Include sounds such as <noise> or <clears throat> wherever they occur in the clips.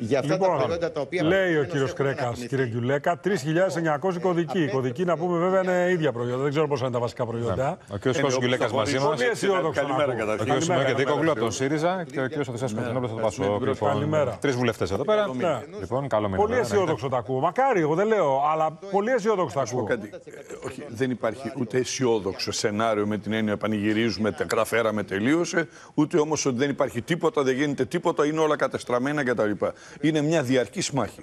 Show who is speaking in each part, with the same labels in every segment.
Speaker 1: Για αυτά λοιπόν, τα προϊόντα τα οποία. Λέει ο κύριο Κρέκα, κύριε Γκιουλέκα, 3.900 κωδικοί. Οι κωδικοί να πούμε βέβαια είναι ίδια προϊόντα. Δεν ξέρω πόσα είναι τα βασικά προϊόντα. Ο κύριο Γκουλέκα μαζί μα. Καλημέρα καταρχήν. Ο κύριο Μεκεδίκογλου από τον ΣΥΡΙΖΑ και ο κύριο Αθησέα Κωνσταντινόπουλο από τον Καλημέρα. Τρει
Speaker 2: βουλευτέ εδώ πέρα. Λοιπόν, καλό μήνυμα. Πολύ αισιόδοξο
Speaker 1: τα ακούω. Μακάρι, εγώ δεν λέω, αλλά πολύ αισιόδοξο τα ακούω.
Speaker 3: Όχι, δεν υπάρχει ούτε αισιόδοξο σενάριο με την έννοια πανηγυρίζουμε τα γραφέρα με τελείωσε, ούτε όμω ότι δεν υπάρχει τίποτα, δεν γίνεται τίποτα, είναι όλα κατεστραμμένα κτλ. Είναι μια διαρκή μάχη.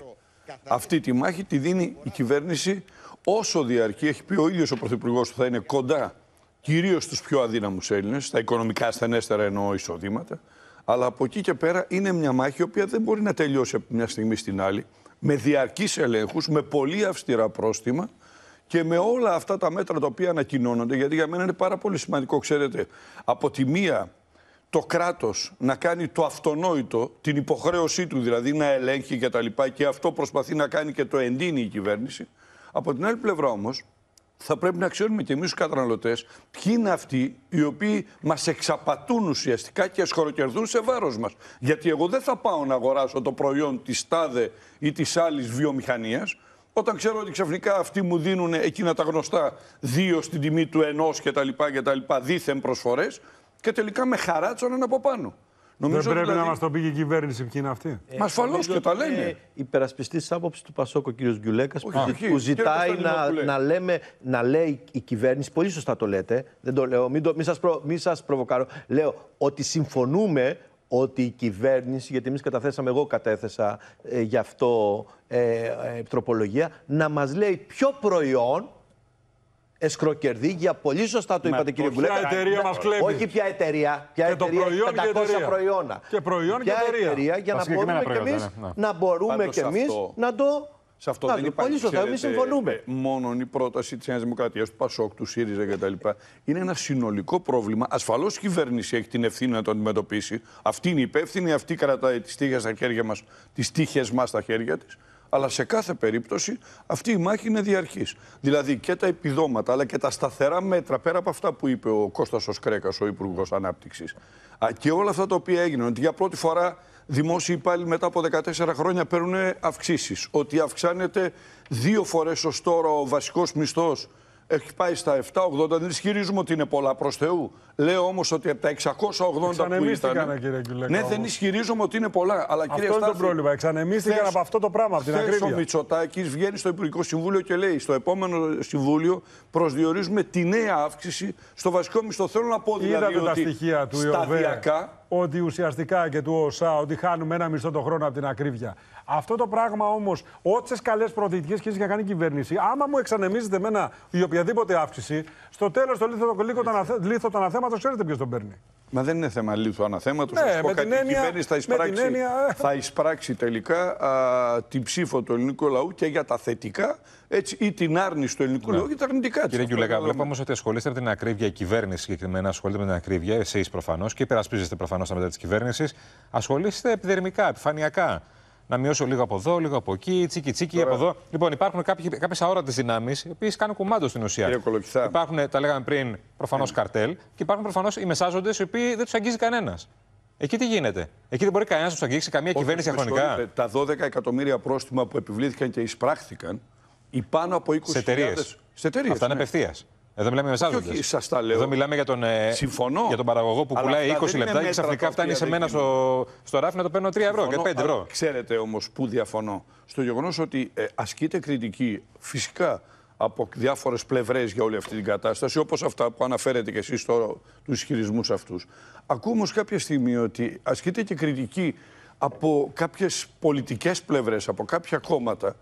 Speaker 3: Αυτή τη μάχη τη δίνει η κυβέρνηση όσο διαρκεί. Έχει πει ο ίδιος ο Πρωθυπουργός που θα είναι κοντά κυρίως στου πιο αδύναμους Έλληνες, στα οικονομικά ασθενέστερα εννοώ εισοδήματα. Αλλά από εκεί και πέρα είναι μια μάχη η οποία δεν μπορεί να τελειώσει από μια στιγμή στην άλλη. Με διαρκείς ελέγχους, με πολύ αυστηρά πρόστιμα και με όλα αυτά τα μέτρα τα οποία ανακοινώνονται, γιατί για μένα είναι πάρα πολύ σημαντικό, ξέρετε, από τη μία το κράτος να κάνει το αυτονόητο, την υποχρέωσή του δηλαδή να ελέγχει και τα λοιπά και αυτό προσπαθεί να κάνει και το εντείνει η κυβέρνηση. Από την άλλη πλευρά όμως θα πρέπει να ξέρουμε και εμείς τους καταναλωτές ποιοι είναι αυτοί οι οποίοι μας εξαπατούν ουσιαστικά και σχοροκερδούν σε βάρος μας. Γιατί εγώ δεν θα πάω να αγοράσω το προϊόν της τάδε ή της άλλης βιομηχανίας όταν ξέρω ότι ξαφνικά αυτοί μου δίνουν εκείνα τα γνωστά δύο στην τιμή του ενός κτλ. δίθεν προσφορές και τελικά με χαράτσωναν από πάνω.
Speaker 4: Νομίζω δεν πρέπει δηλαδή- να μας
Speaker 1: το πει και η κυβέρνηση ποιοι είναι αυτοί. Ε, Ασφαλώ και τα λένε. Ε,
Speaker 4: Υπερασπιστή άποψης του Πασόκο, ο κ. Γκιουλέκας, που, ζητάει να, να, λέμε, να λέει η κυβέρνηση, πολύ σωστά το λέτε, δεν το λέω, μην, μην σας, προβοκάρω, λέω ότι συμφωνούμε ότι η κυβέρνηση, γιατί εμείς καταθέσαμε, εγώ κατέθεσα ε, γι' αυτό ε, ε, τροπολογία, να μας λέει ποιο προϊόν Εσκροκερδί για πολύ σωστά το είπατε κύριε Βουλέ. Ποια εταιρεία μας κλέβει. Όχι ποια εταιρεία. Ποια 500 και εταιρεία. προϊόνα. Και
Speaker 1: προϊόν και εταιρεία. εταιρεία για να μπορούμε και εμείς ναι,
Speaker 4: ναι. να, μπορούμε και εμεί να το. Σε αυτό δεν υπάρχει. Πολύ σωστά, εμείς συμφωνούμε. Ε, Μόνο η
Speaker 3: πρόταση της Νέας Δημοκρατίας, του Πασόκ, του ΣΥΡΙΖΑ κτλ. Είναι ένα συνολικό πρόβλημα. Ασφαλώς η κυβέρνηση έχει την ευθύνη να το αντιμετωπίσει. Αυτή είναι η υπεύθυνη, αυτή κρατάει χέρια μας, τις τύχες μας στα χέρια της. Αλλά σε κάθε περίπτωση αυτή η μάχη είναι διαρκής. Δηλαδή και τα επιδόματα αλλά και τα σταθερά μέτρα πέρα από αυτά που είπε ο Κώστας ο ο Υπουργός Ανάπτυξης. Και όλα αυτά τα οποία έγιναν, ότι για πρώτη φορά δημόσιοι υπάλληλοι μετά από 14 χρόνια παίρνουν αυξήσεις. Ότι αυξάνεται δύο φορές ως τώρα ο βασικός μισθός έχει πάει στα 780. Δεν ισχυρίζουμε ότι είναι πολλά προς Θεού. Λέω όμως ότι από τα 680 που ήταν. κύριε Κουλέκα, ναι, δεν ισχυρίζουμε ότι είναι πολλά. Αλλά, αυτό κύριε είναι Στάθη, το πρόβλημα.
Speaker 1: Εξανεμίστηκαν από αυτό το πράγμα, από την ακρίβεια. Ο
Speaker 3: Μητσοτάκης βγαίνει στο Υπουργικό Συμβούλιο και λέει: Στο επόμενο Συμβούλιο προσδιορίζουμε τη νέα αύξηση στο βασικό μισθό. Θέλω να πω δηλαδή ότι τα στοιχεία του σταδιακά,
Speaker 1: ότι ουσιαστικά και του ΩΣΑ ότι χάνουμε ένα μισθό το χρόνο από την ακρίβεια. Αυτό το πράγμα όμως, όσε καλέ προοδευτικέ σχέσει για κάνει η κυβέρνηση, άμα μου με ένα η οποιαδήποτε αύξηση, στο τέλος το λίθο, των αναθέματο, ξέρετε ποιος τον παίρνει.
Speaker 3: Μα δεν είναι θέμα λύθου αναθέματο. Ναι, πω με την έννοια, κυβέρνηση ε. θα εισπράξει, τελικά α, την ψήφο του ελληνικού λαού και για τα θετικά έτσι, ή την άρνηση του ελληνικού ναι. λαού και τα αρνητικά της. Κύριε Κιουλέκα, βλέπω
Speaker 2: όμως ότι ασχολείστε με την ακρίβεια η κυβέρνηση συγκεκριμένα. Ασχολείται με την ακρίβεια, εσείς προφανώς και υπερασπίζεστε προφανώς τα μέτρα της κυβέρνησης. Ασχολείστε επιδερμικά, επιφανειακά να μειώσω λίγο από εδώ, λίγο από εκεί, τσίκι τσίκι από εδώ. Λοιπόν, υπάρχουν κάποιες αόρατες δυνάμεις, οι οποίες κάνουν κουμάντο στην ουσία. Υπάρχουν, τα λέγαμε πριν, προφανώς ε. καρτέλ και υπάρχουν προφανώς οι μεσάζοντες, οι οποίοι δεν τους αγγίζει κανένας. Εκεί τι γίνεται. Εκεί δεν μπορεί κανένας να τους αγγίξει καμία Όχι, κυβέρνηση χρονικά.
Speaker 3: Τα 12 εκατομμύρια πρόστιμα που επιβλήθηκαν και εισπράχθηκαν, οι πάνω από 20.000. Σε εταιρείες. Αυτά είναι ναι. απευθείας.
Speaker 2: Εδώ μιλάμε για Όχι, σας τα λέω. Εδώ μιλάμε για τον, ε, Συμφωνώ. Για τον παραγωγό που πουλάει 20 λεπτά και ξαφνικά φτάνει σε μένα στο, στο ράφι να το παίρνω 3 ευρώ και 5 ευρώ.
Speaker 3: ξέρετε όμως που διαφωνώ. Στο γεγονός ότι ε, ασκείται κριτική φυσικά από διάφορες πλευρές για όλη αυτή την κατάσταση, όπως αυτά που αναφέρετε και εσείς τώρα, τους ισχυρισμούς αυτούς. Ακούω όμως κάποια στιγμή ότι ασκείται και κριτική από κάποιες πολιτικές πλευρές, από κάποια κόμματα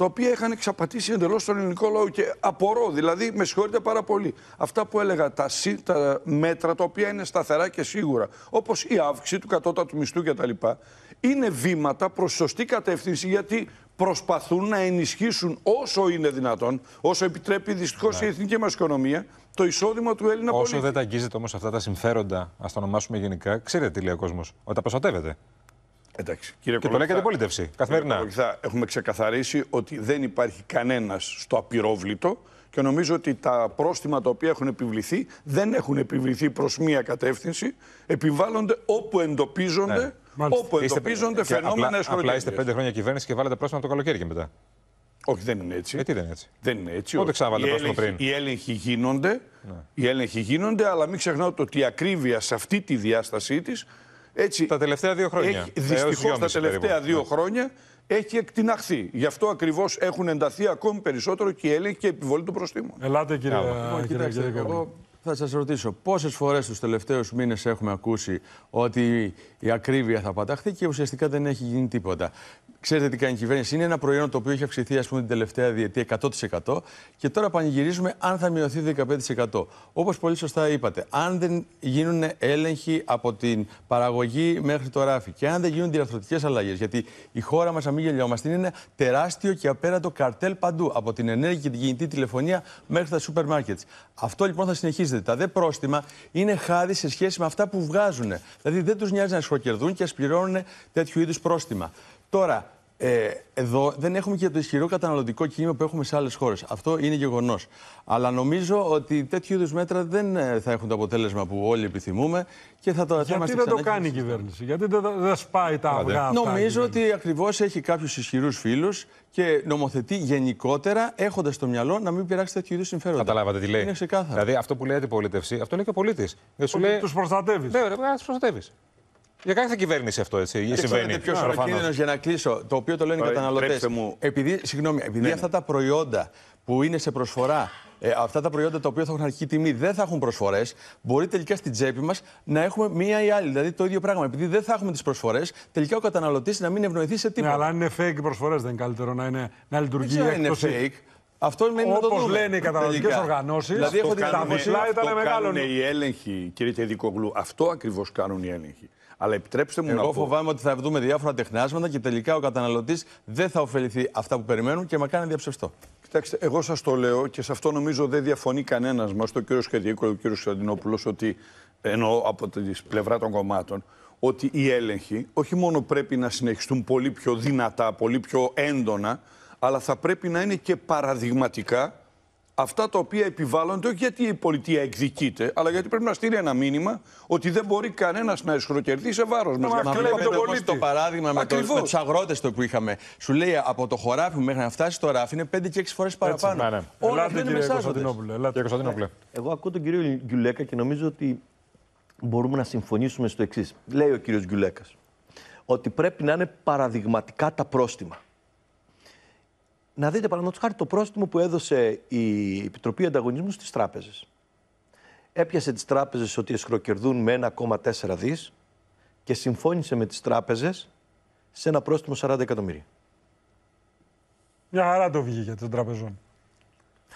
Speaker 3: τα οποία είχαν εξαπατήσει εντελώς τον ελληνικό λαό. Και απορώ, δηλαδή, με συγχωρείτε πάρα πολύ. Αυτά που έλεγα, τα, τα μέτρα τα οποία είναι σταθερά και σίγουρα, όπως η αύξηση του κατώτατου μισθού κτλ., είναι βήματα προς σωστή κατεύθυνση γιατί προσπαθούν να ενισχύσουν όσο είναι δυνατόν, όσο επιτρέπει δυστυχώς η ναι. εθνική μας οικονομία, το εισόδημα του Έλληνα όσο δεν
Speaker 2: τα αγγίζεται όμως αυτά τα συμφέροντα, ας το ονομάσουμε γενικά, ξέρετε τι λέει ο κόσμος, ότι τα Εντάξει. Κύριε και το λέει και
Speaker 3: Καθημερινά. Θα έχουμε ξεκαθαρίσει ότι δεν υπάρχει κανένας στο απειρόβλητο και νομίζω ότι τα πρόστιμα τα οποία έχουν επιβληθεί δεν έχουν επιβληθεί προς μία κατεύθυνση. Επιβάλλονται όπου εντοπίζονται. Ναι. Όπου είστε, φαινόμενα Απλά είστε πέντε
Speaker 2: χρόνια κυβέρνηση και βάλετε πρόστιμα το καλοκαίρι και μετά. Όχι, δεν είναι έτσι. Ε, δεν είναι έτσι. Δεν είναι έτσι. Πότε ξαναβάλετε πρόστιμο πριν.
Speaker 3: Οι έλεγχοι γίνονται, ναι. οι έλεγχοι γίνονται, αλλά μην ξεχνάτε ότι η ακρίβεια σε αυτή τη διάστασή της έτσι, τα τελευταία δύο χρόνια. Ε, Δυστυχώς τα τελευταία δύο ναι. χρόνια έχει εκτιναχθεί. Γι' αυτό ακριβώς έχουν ενταθεί ακόμη περισσότερο και η έλεγχη και η επιβολή των προστήμων. Ελάτε κύριε,
Speaker 5: θα σας ρωτήσω, πόσες φορές τους τελευταίους μήνες έχουμε ακούσει ότι η ακρίβεια θα παταχθεί και ουσιαστικά δεν έχει γίνει τίποτα. Ξέρετε τι κάνει η κυβέρνηση. Είναι ένα προϊόν το οποίο έχει αυξηθεί ας πούμε, την τελευταία διετία 100% και τώρα πανηγυρίζουμε αν θα μειωθεί 15%. Όπως πολύ σωστά είπατε, αν δεν γίνουν έλεγχοι από την παραγωγή μέχρι το ράφι και αν δεν γίνουν διαρθρωτικές αλλαγές, γιατί η χώρα μας αν μην γελιόμαστε, είναι ένα τεράστιο και απέραντο καρτέλ παντού, από την ενέργεια και την κινητή τηλεφωνία μέχρι τα σούπερ μάρκετ. Αυτό λοιπόν θα συνεχίζει τα δε πρόστιμα είναι χάδι σε σχέση με αυτά που βγάζουν. Δηλαδή δεν τους νοιάζει να σχοκερδούν και ας πληρώνουν τέτοιου είδους πρόστιμα. Τώρα, ε, εδώ δεν έχουμε και το ισχυρό καταναλωτικό κίνημα που έχουμε σε άλλες χώρες. Αυτό είναι γεγονός. Αλλά νομίζω ότι τέτοιου είδους μέτρα δεν ε, θα έχουν το αποτέλεσμα που όλοι επιθυμούμε και θα το Γιατί δεν το κάνει η
Speaker 1: κυβέρνηση, Γιατί δεν, σπάει τα αυγά αυτά. Νομίζω
Speaker 5: ότι ακριβώς έχει κάποιους ισχυρούς φίλους και νομοθετεί γενικότερα έχοντας στο μυαλό να μην πειράξει
Speaker 2: τέτοιου είδους συμφέροντα. Καταλάβατε τι λέει. Είναι Δηλαδή αυτό που λέει αντιπολίτευση, αυτό λέει και ο πολίτης. Τους προστατεύεις. Ναι, τους προστατεύεις. Για κάθε κυβέρνηση αυτό έτσι. Δεν συμβαίνει. Πιο κίνδυνος
Speaker 5: για να κλείσω, το οποίο το λένε οι καταναλωτέ. Επειδή, συγγνώμη, επειδή ναι. αυτά ναι. τα προϊόντα που είναι σε προσφορά, ε, αυτά τα προϊόντα τα οποία θα έχουν αρχική τιμή δεν θα έχουν προσφορές, μπορεί τελικά στην τσέπη μας να έχουμε μία ή άλλη. Δηλαδή το ίδιο πράγμα. Επειδή δεν θα έχουμε τις προσφορές, τελικά ο καταναλωτής να μην ευνοηθεί σε τίποτα. Ναι, αλλά αν είναι fake οι προσφορές, δεν είναι καλύτερο να, είναι, να λειτουργεί δεν είναι fake. Αυτό είναι Όπως λένε
Speaker 3: οι καταναλωτικέ οργανώσει, δηλαδή, έχω τα μεγάλο. Αυτό κάνουν οι έλεγχοι, κύριε Τεδικογλου.
Speaker 5: Αυτό ακριβώς κάνουν οι έλεγχοι. Αλλά επιτρέψτε μου Εγώ να πω. φοβάμαι ότι θα δούμε διάφορα τεχνάσματα και τελικά ο
Speaker 3: καταναλωτής δεν θα ωφεληθεί αυτά που περιμένουν και με κάνει διαψευστό. Κοιτάξτε, εγώ σας το λέω και σε αυτό νομίζω δεν διαφωνεί κανένας μας, το κύριο Σχεδιακό και ο κύριος Κωνσταντινόπουλο, ότι ενώ από την πλευρά των κομμάτων, ότι οι έλεγχοι όχι μόνο πρέπει να συνεχιστούν πολύ πιο δυνατά, πολύ πιο έντονα, αλλά θα πρέπει να είναι και παραδειγματικά αυτά τα οποία επιβάλλονται όχι γιατί η πολιτεία εκδικείται, αλλά γιατί πρέπει να στείλει ένα μήνυμα ότι δεν μπορεί κανένας να ισχροκερδεί σε βάρος μας. Μα αυτό είναι το
Speaker 5: παράδειγμα με, το, με τους αγρότες το που είχαμε. Σου λέει από το χωράφι μέχρι να φτάσει στο ράφι είναι 5 και 6 φορέ παραπάνω. Ναι, ναι. Όλα Ελάτε,
Speaker 4: κύριε Κωνσταντινόπουλε. Ελάτε, ναι. Κωνσταντινόπουλε. Εγώ ακούω τον κύριο Γκιουλέκα και νομίζω ότι μπορούμε να συμφωνήσουμε στο εξής. Λέει ο κύριος Γκιουλέκας ότι πρέπει να είναι παραδειγματικά τα πρόστιμα να δείτε παραδείγματος χάρη το πρόστιμο που έδωσε η Επιτροπή Ανταγωνισμού στις τράπεζες. Έπιασε τις τράπεζες ότι εσχροκερδούν με 1,4 δις και συμφώνησε με τις τράπεζες σε ένα πρόστιμο 40 εκατομμύρια.
Speaker 1: Μια χαρά το βγήκε των τραπεζών.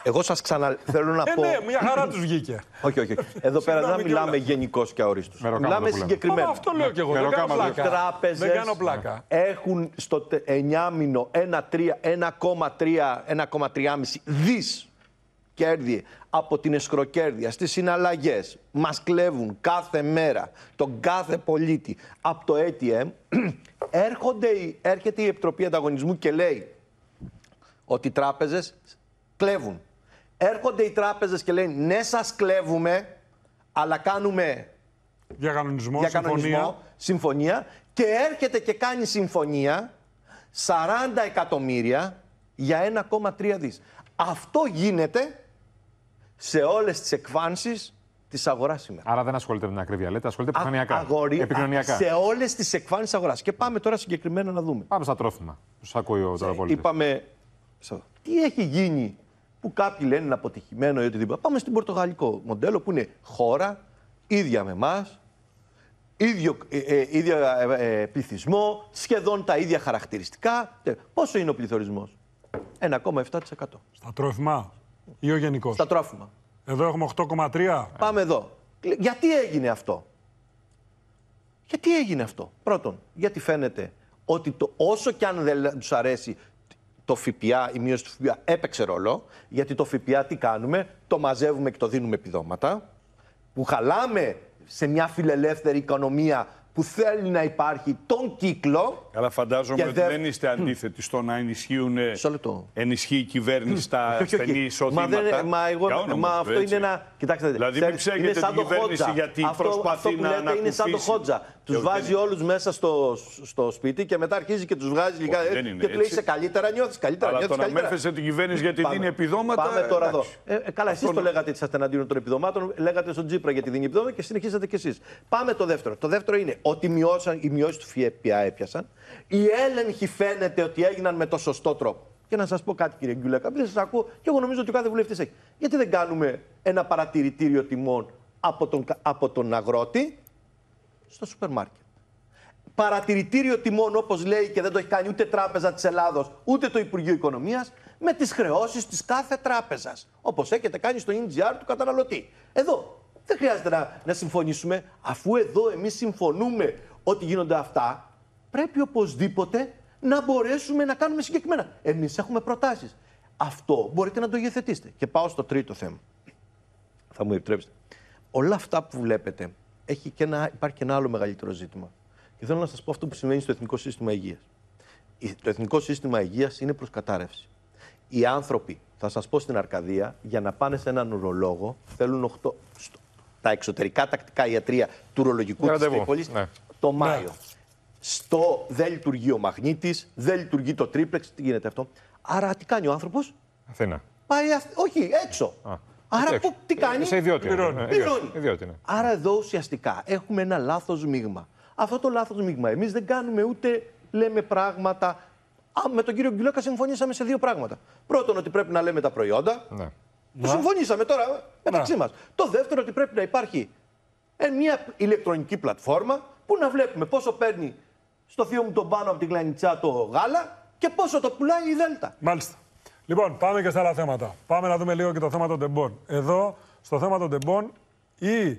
Speaker 4: Εγώ σας ξανα... θέλω να ε, πω. Ναι, μια χαρά τους βγήκε. Όχι, όχι. Εδώ πέρα δεν μιλάμε γενικώς και ορίστου.
Speaker 2: Μιλάμε συγκεκριμένα. Αυτό λέω και εγώ. Δεν Τράπεζε
Speaker 4: έχουν στο 9 μήνο 1,3 δις κέρδη από την εσχροκέρδεια στις συναλλαγές μας κλέβουν κάθε μέρα τον κάθε πολίτη από το ATM <clears throat> έρχονται, έρχεται η Επιτροπή Ανταγωνισμού και λέει ότι οι τράπεζες κλέβουν έρχονται οι τράπεζες και λένε ναι σας κλέβουμε, αλλά κάνουμε για συμφωνία. συμφωνία και έρχεται και κάνει συμφωνία 40 εκατομμύρια για 1,3 δις. Αυτό γίνεται σε όλες τις εκφάνσεις της αγοράς σήμερα.
Speaker 2: Άρα δεν ασχολείται με την ακρίβεια, λέτε,
Speaker 4: ασχολείται επικοινωνιακά. Αγορή, επικοινωνιακά. Σε όλες τις εκφάνσεις αγοράς. Και πάμε τώρα συγκεκριμένα να δούμε. Πάμε στα τρόφιμα. Του ακούει ο Είπαμε. Τι έχει γίνει που κάποιοι λένε είναι αποτυχημένο ή οτιδήποτε. Πάμε στην πορτογαλικό μοντέλο που είναι χώρα, ίδια με εμάς, ίδιο, ε, ε, ίδιο ε, πληθυσμό, σχεδόν τα ίδια χαρακτηριστικά. Πόσο είναι ο πληθωρισμός, 1,7%. Στα τρόφιμα ή ο γενικός. Στα τρόφιμα. Εδώ έχουμε 8,3. Πάμε εδώ. Γιατί έγινε αυτό. Γιατί έγινε αυτό. Πρώτον, γιατί φαίνεται ότι το, όσο και αν δεν τους αρέσει το ΦΠΑ, η μείωση του ΦΠΑ έπαιξε ρόλο. Γιατί το ΦΠΑ τι κάνουμε, το μαζεύουμε και το δίνουμε επιδόματα. Που χαλάμε σε μια φιλελεύθερη οικονομία που θέλει να υπάρχει τον κύκλο. Αλλά φαντάζομαι ότι δεν
Speaker 3: είστε αντίθετοι στο να ενισχύουν. Ενισχύει η κυβέρνηση τα ασθενή εισοδήματα. Μα, εγώ, αυτό είναι
Speaker 4: ένα. Κοιτάξτε, δηλαδή, γιατί αυτό, προσπαθεί που να λέτε είναι σαν το Χότζα. Του βάζει όλους μέσα στο, στο σπίτι και μετά αρχίζει και τους βγάζει λιγά. Και του λέει είσαι καλύτερα, νιώθεις καλύτερα. Αλλά τον μέφεσαι την κυβέρνηση γιατί δίνει επιδόματα. Πάμε τώρα εδώ. Ε, ε, καλά, εσείς το λέγατε ότι είσαστε εναντίον των επιδομάτων, λέγατε στον Τζίπρα γιατί δίνει επιδόματα και συνεχίσατε κι εσείς. Πάμε το δεύτερο. Το δεύτερο είναι ότι μειώσαν, οι μειώσεις του ΦΙΕΠΙΑ έπιασαν. Οι έλεγχοι φαίνεται ότι έγιναν με το σωστό τρόπο. Και να σας πω κάτι, κύριε Γκιουλέκα, πριν σας ακούω και εγώ νομίζω ότι ο κάθε βουλευτής έχει. Γιατί δεν κάνουμε ένα παρατηρητήριο τιμών από τον, από τον αγρότη στο σούπερ μάρκετ. Παρατηρητήριο τιμών, όπως λέει και δεν το έχει κάνει ούτε Τράπεζα της Ελλάδος, ούτε το Υπουργείο Οικονομίας, με τις χρεώσεις της κάθε τράπεζας. Όπως έχετε κάνει στο NGR του καταναλωτή. Εδώ δεν χρειάζεται να, να συμφωνήσουμε. Αφού εδώ εμείς συμφωνούμε ότι γίνονται αυτά, πρέπει οπωσδήποτε να μπορέσουμε να κάνουμε συγκεκριμένα. Εμείς έχουμε προτάσεις. Αυτό μπορείτε να το υιοθετήσετε. Και πάω στο τρίτο θέμα. Θα μου επιτρέψετε. Όλα αυτά που βλέπετε έχει και υπάρχει και ένα άλλο μεγαλύτερο ζήτημα. Και θέλω να σας πω αυτό που συμβαίνει στο Εθνικό Σύστημα Υγείας. Το Εθνικό Σύστημα Υγείας είναι προς κατάρρευση. Οι άνθρωποι, θα σας πω στην Αρκαδία, για να πάνε σε έναν ουρολόγο, θέλουν 8, στο, τα εξωτερικά τακτικά ιατρία του ουρολογικού της Τρίπολης ναι. το Μάιο. Ναι. Στο δεν λειτουργεί ο μαγνήτης, δεν λειτουργεί το τρίπλεξ, τι γίνεται αυτό. Άρα τι κάνει ο άνθρωπος. Αθήνα. Πάει, όχι, έξω. Α. Άρα που, τι κάνει. Σε Πληρώνει. Ε, Άρα εδώ ουσιαστικά έχουμε ένα λάθος μείγμα. Αυτό το λάθος μείγμα. Εμείς δεν κάνουμε ούτε λέμε πράγματα. Α, με τον κύριο Γκυλόκα συμφωνήσαμε σε δύο πράγματα. Πρώτον, ότι πρέπει να λέμε τα προϊόντα.
Speaker 2: Ναι.
Speaker 4: συμφωνήσαμε τώρα ε, μεταξύ μας. Το δεύτερο, ότι πρέπει να υπάρχει ε, μια ηλεκτρονική πλατφόρμα που να βλέπουμε πόσο παίρνει στο θείο μου τον πάνω από την κλανιτσά το γάλα και πόσο το πουλάει η Δέλτα. Μάλιστα. Λοιπόν, πάμε και στα άλλα θέματα. Πάμε να δούμε λίγο και το
Speaker 1: θέμα των τεμπών. Εδώ, στο θέμα των τεμπών, ή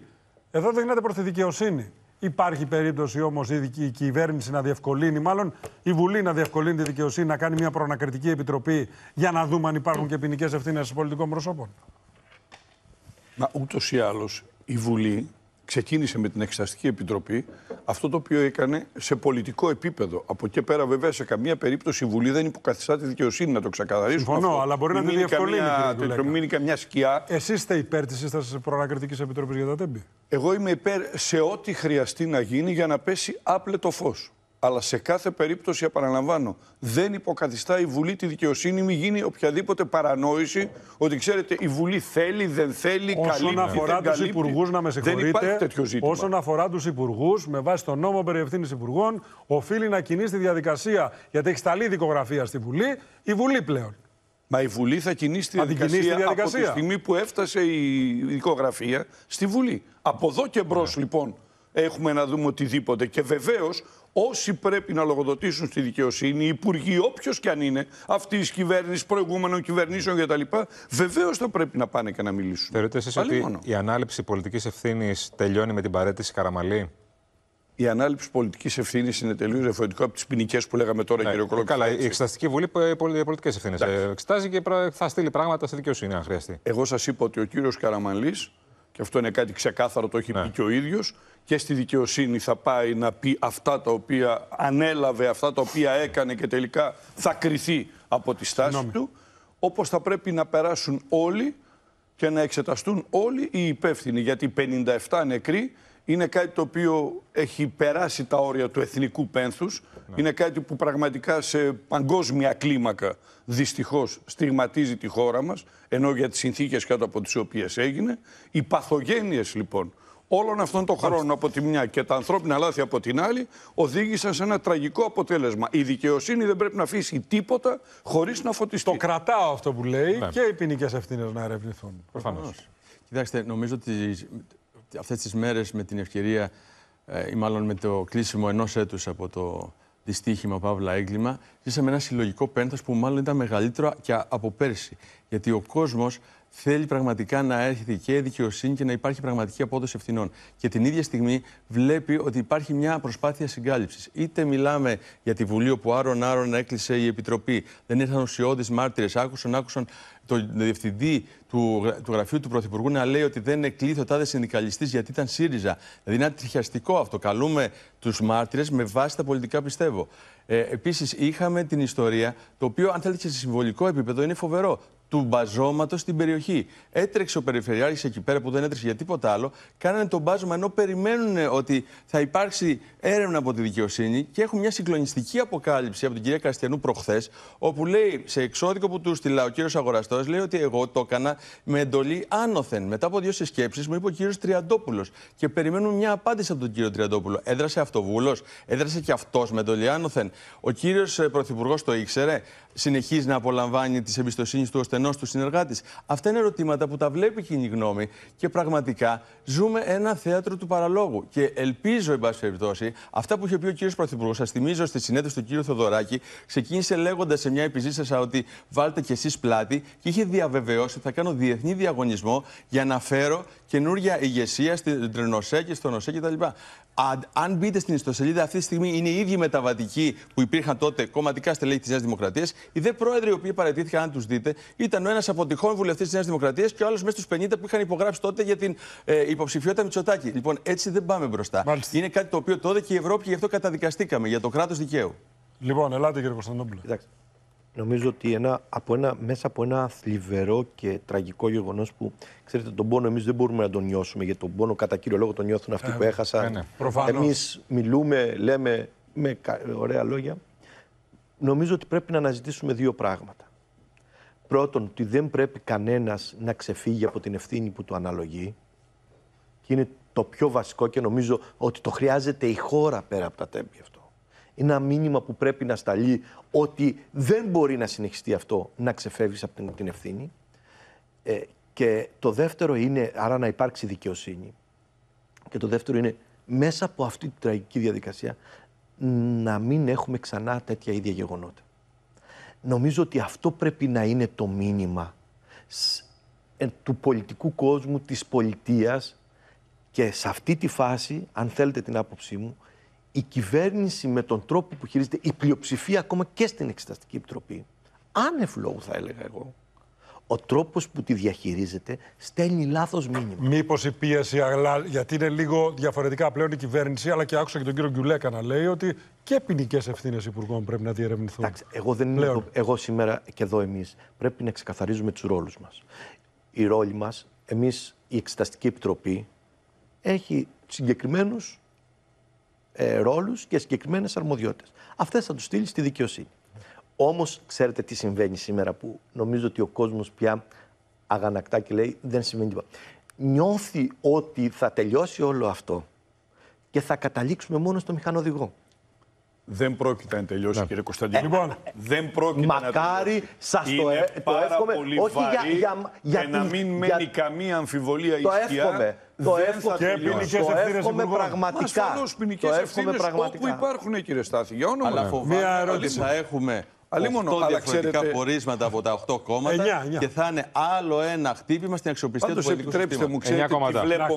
Speaker 1: εδώ δεν γίνεται προ τη δικαιοσύνη. Υπάρχει περίπτωση όμως η κυβέρνηση να διευκολύνει, μάλλον η Βουλή να διευκολύνει τη δικαιοσύνη, να κάνει μια προανακριτική επιτροπή για να δούμε αν υπάρχουν και ποινικές ευθύνες πολιτικών προσώπων.
Speaker 3: Μα ούτως ή άλλως η Βουλή ξεκίνησε με την Εξεταστική Επιτροπή, αυτό το οποίο έκανε σε πολιτικό επίπεδο. Από εκεί πέρα, βέβαια, σε καμία περίπτωση η Βουλή δεν υποκαθιστά τη δικαιοσύνη να το ξεκαθαρίσουμε. Συμφωνώ, αλλά μπορεί να τη διευκολύνει. καμιά σκιά.
Speaker 1: Εσείς είστε υπέρ της σύστασης προανακριτικής επιτροπής για τα τέμπη.
Speaker 3: Εγώ είμαι υπέρ σε ό,τι χρειαστεί να γίνει για να πέσει άπλετο φως. Αλλά σε κάθε περίπτωση, επαναλαμβάνω, δεν υποκαθιστά η Βουλή τη δικαιοσύνη, μην γίνει οποιαδήποτε παρανόηση ότι ξέρετε η Βουλή θέλει, δεν θέλει, όσον καλύπτει, αφορά τους τους να με συγχωρείτε, Όσον αφορά
Speaker 1: τους υπουργούς, με βάση τον νόμο περί ευθύνης υπουργών, οφείλει να κινήσει τη διαδικασία γιατί έχει σταλεί δικογραφία στη Βουλή, η Βουλή πλέον.
Speaker 3: Μα η Βουλή θα κινήσει τη διαδικασία, διαδικασία, από τη στιγμή που έφτασε η δικογραφία στη Βουλή. Από εδώ και μπρος, ναι. λοιπόν, έχουμε να δούμε οτιδήποτε. Και βεβαίως όσοι πρέπει να λογοδοτήσουν στη δικαιοσύνη, οι υπουργοί, όποιος και αν είναι, αυτή της κυβέρνησης, προηγούμενων κυβερνήσεων κτλ., βεβαίως θα πρέπει
Speaker 2: να πάνε και να μιλήσουν. Θεωρείτε εσείς ότι μόνο. η ανάληψη πολιτικής ευθύνης τελειώνει με την παρέτηση Καραμαλή. Η ανάληψη πολιτικής ευθύνης είναι τελείως διαφορετικό από τις ποινικές που λέγαμε τώρα, ναι, κύριε Κολοκάκη. Καλά, η Εξεταστική Βουλή ε, ε, πολιτικές ευθύνες ε, εξετάζει και θα στείλει πράγματα στη δικαιοσύνη, αν χρειαστεί. Εγώ σας είπα ότι ο κύριος Καραμαλής, και αυτό είναι κάτι ξεκάθαρο, το έχει ναι. πει και ο ίδιος, και στη
Speaker 3: δικαιοσύνη θα πάει να πει αυτά τα οποία ανέλαβε, αυτά τα οποία έκανε και τελικά θα κριθεί από τη στάση του, όπως θα πρέπει να περάσουν όλοι και να εξεταστούν όλοι οι υπεύθυνοι. Γιατί 57 νεκροί είναι κάτι το οποίο έχει περάσει τα όρια του εθνικού πένθους. Ναι. Είναι κάτι που πραγματικά σε παγκόσμια κλίμακα δυστυχώς στιγματίζει τη χώρα μας, ενώ για τις συνθήκες κάτω από τις οποίες έγινε. Οι παθογένειες λοιπόν όλων αυτών των χρόνων από τη μια και τα ανθρώπινα λάθη από την άλλη οδήγησαν σε ένα τραγικό αποτέλεσμα. Η δικαιοσύνη δεν πρέπει να αφήσει τίποτα χωρίς να φωτιστεί. Το κρατάω αυτό που λέει ναι. και
Speaker 1: οι ποινικές ευθύνες να ερευνηθούν.
Speaker 2: Προφανώς.
Speaker 5: Κοιτάξτε, νομίζω ότι αυτές τις μέρες με την ευκαιρία ε, ή μάλλον με το κλείσιμο ενός έτους από το δυστύχημα Παύλα έγκλημα, ζήσαμε ένα συλλογικό πένθος που μάλλον ήταν μεγαλύτερο και από πέρσι. Γιατί ο κόσμος θέλει πραγματικά να έρχεται και δικαιοσύνη και να υπάρχει πραγματική απόδοση ευθυνών. Και την ίδια στιγμή βλέπει ότι υπάρχει μια προσπάθεια συγκάλυψης. Είτε μιλάμε για τη Βουλή, όπου άρον-άρον έκλεισε η Επιτροπή, δεν ήρθαν ουσιώδεις μάρτυρες, άκουσαν, άκουσαν τον διευθυντή του, του γραφείου του Πρωθυπουργού να λέει ότι δεν εκλήθη ο τάδε συνδικαλιστής γιατί ήταν ΣΥΡΙΖΑ. Δηλαδή είναι τριχιαστικό αυτό. Καλούμε τους μάρτυρες με βάση τα πολιτικά πιστεύω. Ε, Επίσης, είχαμε την ιστορία, το οποίο αν θέλετε σε συμβολικό επίπεδο είναι φοβερό του μπαζώματος στην περιοχή. Έτρεξε ο Περιφερειάρχης εκεί πέρα που δεν έτρεξε για τίποτα άλλο. Κάνανε τον μπάζωμα ενώ περιμένουν ότι θα υπάρξει έρευνα από τη δικαιοσύνη και έχουν μια συγκλονιστική αποκάλυψη από την κυρία Καστιανού προχθές, όπου λέει σε εξώδικο που του στείλα ο κύριος Αγοραστός, λέει ότι εγώ το έκανα με εντολή άνωθεν. Μετά από δύο συσκέψεις μου είπε ο κύριος Τριαντόπουλος και περιμένουν μια απάντηση από τον κύριο Τριαντόπουλο. Έδρασε αυτοβούλος, έδρασε και αυτός με εντολή άνωθεν. Ο κύριος ε, Πρωθυπουργός το ήξερε, συνεχίζει να απολαμβάνει τη εμπιστοσύνης του ώστε του συνεργάτης. Αυτά είναι ερωτήματα που τα βλέπει η κοινή γνώμη και πραγματικά ζούμε ένα θέατρο του παραλόγου. Και ελπίζω, εν πάση περιπτώσει, αυτά που είχε πει ο κύριος Πρωθυπουργός, σας θυμίζω στη συνέντευξη του κύριου Θοδωράκη, ξεκίνησε λέγοντας σε μια επιζήσασα ότι βάλτε κι εσείς πλάτη και είχε διαβεβαιώσει ότι θα κάνω διεθνή διαγωνισμό για να φέρω καινούργια ηγεσία στην Τρενοσέ και στο Νοσέ κτλ. Αν, αν μπείτε στην ιστοσελίδα, αυτή τη στιγμή είναι οι ίδιοι μεταβατικοί που υπήρχαν τότε κομματικά στελέχη της Νέας Δημοκρατίας. Οι δε πρόεδροι οι οποίοι παραιτήθηκαν, αν τους δείτε, ήταν ο ένας από τυχόν βουλευτής της Νέας Δημοκρατίας και ο άλλος μέσα στου 50 που είχαν υπογράψει τότε για την ε, υποψηφιότητα Μητσοτάκη. Λοιπόν, έτσι δεν πάμε μπροστά. Είναι κάτι το οποίο τότε και η Ευρώπη γι' αυτό καταδικαστήκαμε, για το κράτος δικαίου.
Speaker 4: Λοιπόν, ελάτε κύριε Κωνσταντόπουλο. Νομίζω ότι ένα, από ένα, μέσα από ένα θλιβερό και τραγικό γεγονός που ξέρετε, τον πόνο εμείς δεν μπορούμε να τον νιώσουμε γιατί τον πόνο κατά κύριο λόγο τον νιώθουν αυτοί ε, που έχασαν. Ε, ναι, εμείς Εμείς μιλούμε, λέμε με ωραία λόγια. Νομίζω ότι πρέπει να αναζητήσουμε δύο πράγματα. Πρώτον, ότι δεν πρέπει κανένας να ξεφύγει από την ευθύνη που του αναλογεί. Και είναι το πιο βασικό και νομίζω ότι το χρειάζεται η χώρα πέρα από τα τέμπη αυτό ένα μήνυμα που πρέπει να σταλεί ότι δεν μπορεί να συνεχιστεί αυτό να ξεφεύγεις από την, ευθύνη. Ε, και το δεύτερο είναι, άρα να υπάρξει δικαιοσύνη. Και το δεύτερο είναι μέσα από αυτή τη τραγική διαδικασία να μην έχουμε ξανά τέτοια ίδια γεγονότα. Νομίζω ότι αυτό πρέπει να είναι το μήνυμα ε, του πολιτικού κόσμου, της πολιτείας και σε αυτή τη φάση, αν θέλετε την άποψή μου, η κυβέρνηση με τον τρόπο που χειρίζεται, η πλειοψηφία ακόμα και στην Εξεταστική Επιτροπή, άνευ λόγου θα έλεγα εγώ, ο τρόπος που τη διαχειρίζεται
Speaker 1: στέλνει λάθος μήνυμα. Μήπως η πίεση, αλλά γιατί είναι λίγο διαφορετικά πλέον η κυβέρνηση, αλλά και άκουσα και τον κύριο Γκιουλέκα να λέει ότι και ποινικές ευθύνες υπουργών πρέπει να διερευνηθούν. Εντάξει,
Speaker 4: εγώ δεν εγώ σήμερα και εδώ εμείς. Πρέπει να ξεκαθαρίζουμε τους ρόλους μας. Οι ρόλοι μας, εμείς, η Εξεταστική Επιτροπή, έχει συγκεκριμένους ε, ρόλους και συγκεκριμένες αρμοδιότητες. Αυτές θα τους στείλει στη δικαιοσύνη. Όμως ξέρετε τι συμβαίνει σήμερα που νομίζω ότι ο κόσμος πια αγανακτά και λέει δεν συμβαίνει τίποτα. Νιώθει ότι θα τελειώσει όλο αυτό και θα καταλήξουμε μόνο στο μηχανοδηγό. Δεν πρόκειται να τελειώσει, ναι. κύριε Κωνσταντίνο. Ε, λοιπόν, δεν πρόκειται μακάρι, να σας το, Είναι ε, το πάρα εύχομαι. Πολύ όχι βαρύ για, για, για και να μην για... μένει
Speaker 3: καμία αμφιβολία η Το εύχομαι. Το εύχομαι, και ποινικέ ευθύνε πραγματικά. Ασφαλώς ποινικές ευθύνες όπου υπάρχουν, κύριε Στάθη. Για όνομα Αλλά φοβάμαι ότι ναι. θα έχουμε
Speaker 5: τα αλλά διαφορετικά ξέρετε... πορίσματα από τα 8 κόμματα 9, ε, 9. και θα είναι άλλο ένα χτύπημα στην αξιοπιστία Πάντως, του πολιτικού επιτρέψτε μου, ξέρετε τι βλέπω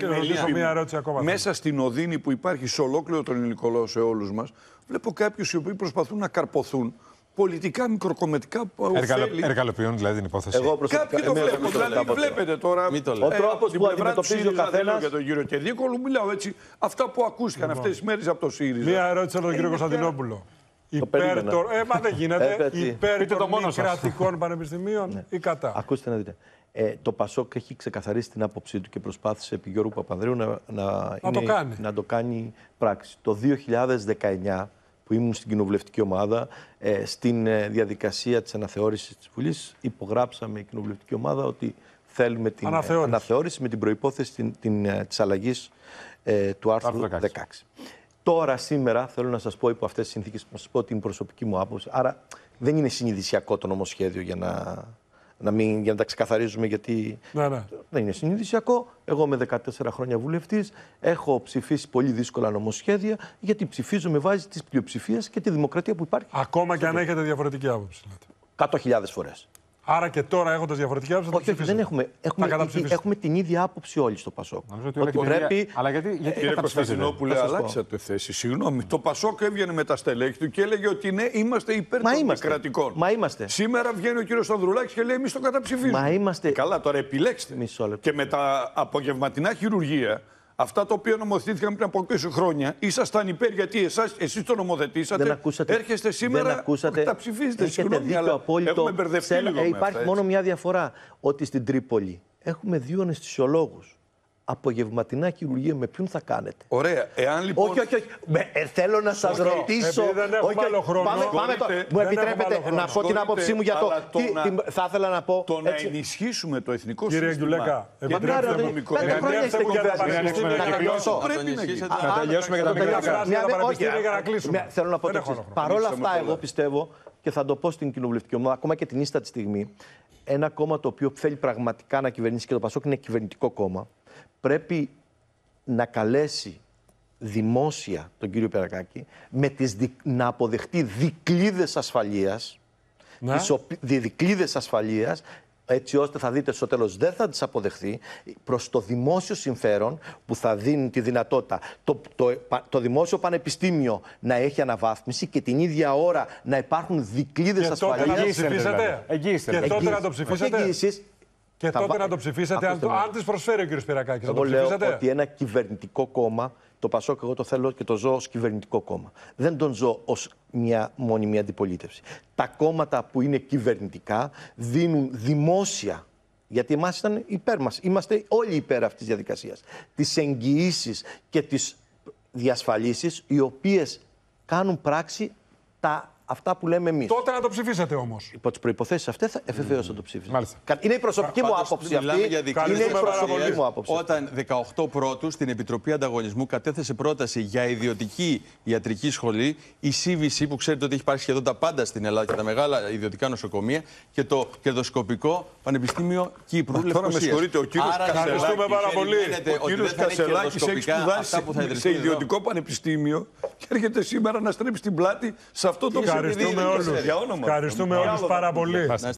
Speaker 5: ακόμα,
Speaker 3: Μέσα στην οδύνη που υπάρχει σε ολόκληρο τον ελληνικό λαό σε όλους μας, βλέπω κάποιους οι οποίοι προσπαθούν να καρποθούν πολιτικά, μικροκομματικά οφέλη. Εργαλοποιούν
Speaker 2: δηλαδή την υπόθεση. Εγώ προσωπικά. Κάποιοι το βλέπουν. Δηλαδή, βλέπετε
Speaker 3: τώρα. Μην το λέω. Ο τρόπος που αντιμετωπίζει ο καθένας. Για τον κύριο Κεδίκολου μιλάω έτσι. Αυτά που ακούστηκαν λοιπόν. αυτές τις μέρες από το ΣΥΡΙΖΑ. Μία ερώτηση από τον κύριο ε, Κωνσταντινόπουλο.
Speaker 4: Υπέρ το ε, μα δεν γίνεται. Ε, υπέρ των κρατικών ναι. πανεπιστημίων ναι. ή κατά. Ακούστε να δείτε. Ε, το Πασόκ έχει ξεκαθαρίσει την άποψή του και προσπάθησε επί Γιώργου Παπανδρέου να, να, το κάνει. να το κάνει πράξη. Το 2019 που ήμουν στην κοινοβουλευτική ομάδα, ε, στην ε, διαδικασία της αναθεώρησης της Βουλής, υπογράψαμε η κοινοβουλευτική ομάδα ότι θέλουμε την αναθεώρηση, με την προϋπόθεση την, την, ε, της ε, του άρθρου 16. Τώρα, σήμερα, θέλω να σας πω υπό αυτές τις συνθήκες, να σας πω την προσωπική μου άποψη. Άρα, δεν είναι συνειδησιακό το νομοσχέδιο για να, να, μην, για να τα ξεκαθαρίζουμε, γιατί ναι, ναι. δεν είναι συνειδησιακό. Εγώ είμαι 14 χρόνια βουλευτής. Έχω ψηφίσει πολύ δύσκολα νομοσχέδια, γιατί ψηφίζω με βάση της πλειοψηφίας και τη δημοκρατία που υπάρχει. Ακόμα και αν
Speaker 1: έχετε διαφορετική
Speaker 4: άποψη. 100.000 φορές. Άρα και τώρα έχοντας διαφορετική άποψη. δεν έχουμε. Έχουμε, την ίδια άποψη όλοι στο Πασόκ. Νομίζω ότι, ότι πρέπει. Αλλά γιατί, γιατί Κύριε Κωνσταντινόπουλε, αλλάξατε
Speaker 3: θέση. Συγγνώμη. Το Πασόκ έβγαινε με τα στελέχη του και έλεγε ότι ναι, είμαστε υπέρ Μα των κρατικών. Μα είμαστε. Σήμερα βγαίνει ο κύριος Ανδρουλάκη και λέει εμείς το καταψηφίζουμε. Μα είμαστε. Ε, καλά, τώρα επιλέξτε. Και με τα απογευματινά χειρουργία Αυτά τα οποία νομοθετήθηκαν πριν από 20 χρόνια, ήσασταν υπέρ γιατί εσάς, εσείς το νομοθετήσατε. ακούσατε, έρχεστε σήμερα και τα ψηφίζετε. Συγγνώμη, το απόλυτο, έχουμε ε, Υπάρχει μόνο
Speaker 4: μια διαφορά ότι στην Τρίπολη έχουμε δύο αναισθησιολόγους απογευματινά χειρουργία με ποιον θα κάνετε.
Speaker 3: Ωραία. Εάν λοιπόν...
Speaker 4: Όχι, όχι, όχι. Με, ε, θέλω να σας ρωτήσω. Δεν έχω όχι, άλλο χρόνο. Πάμε, πάμε τώρα. Μου επιτρέπετε να πω την άποψή μου για το. τι, να... τι,
Speaker 3: θα ήθελα να πω. Το έτσι... να ενισχύσουμε το εθνικό Κύριε σύστημα. Κύριε Γκουλέκα, επιτρέψτε μου μικρό. πρέπει να είστε πρέπει Να τελειώσουμε
Speaker 4: για τα μικρά. Ε, ε, θέλω να πω το Παρόλα αυτά, εγώ πιστεύω και θα το πω στην κοινοβουλευτική ομάδα, ακόμα και την ίστατη στιγμή, ένα κόμμα το οποίο θέλει πραγματικά να κυβερνήσει και το Πασόκ είναι κυβερνητικό κόμμα πρέπει να καλέσει δημόσια τον κύριο Περακάκη με τις, να αποδεχτεί δικλίδες ασφαλείας, ναι. τις ασφαλείας έτσι ώστε θα δείτε στο τέλος δεν θα τις αποδεχθεί προς το δημόσιο συμφέρον που θα δίνει τη δυνατότητα το, το, δημόσιο πανεπιστήμιο να έχει αναβάθμιση και την ίδια ώρα να υπάρχουν δικλίδες ασφαλείας. Και τότε να το Και τότε να το ψηφίσετε. Και θα... τότε να το ψηφίσατε, αν, αν της
Speaker 1: προσφέρει ο κ. Σπυρακάκη. Εγώ λέω ότι
Speaker 4: ένα κυβερνητικό κόμμα, το Πασόκ, εγώ το θέλω και το ζω ως κυβερνητικό κόμμα. Δεν τον ζω ως μια μόνιμη αντιπολίτευση. Τα κόμματα που είναι κυβερνητικά δίνουν δημόσια γιατί εμάς ήταν υπέρ μας. Είμαστε όλοι υπέρ αυτής της διαδικασίας. Τις εγγυήσεις και τις διασφαλίσεις οι οποίες κάνουν πράξη τα αυτά που λέμε εμείς. Τότε να το ψηφίσετε όμως. Υπό τις προποθέσει αυτές, θα... mm. θα το ψήφισα. Είναι η προσωπική μου άποψη αυτή. Για είναι η προσωπική μου άποψη.
Speaker 5: Όταν 18 πρώτους στην Επιτροπή Ανταγωνισμού κατέθεσε πρόταση για ιδιωτική ιατρική σχολή, η CVC που ξέρετε ότι έχει πάρει σχεδόν τα πάντα στην Ελλάδα και τα μεγάλα ιδιωτικά νοσοκομεία και το κερδοσκοπικό Πανεπιστήμιο Κύπρου. τώρα με συγχωρείτε, ο κύριος λοιπόν, Κασελάκης. Ο έχει σπουδάσει σε ιδιωτικό
Speaker 3: πανεπιστήμιο και έρχεται σήμερα να στρέψει την πλάτη σε αυτό το Ευχαριστούμε όλου. Ευχαριστούμε όλου πάρα πολύ.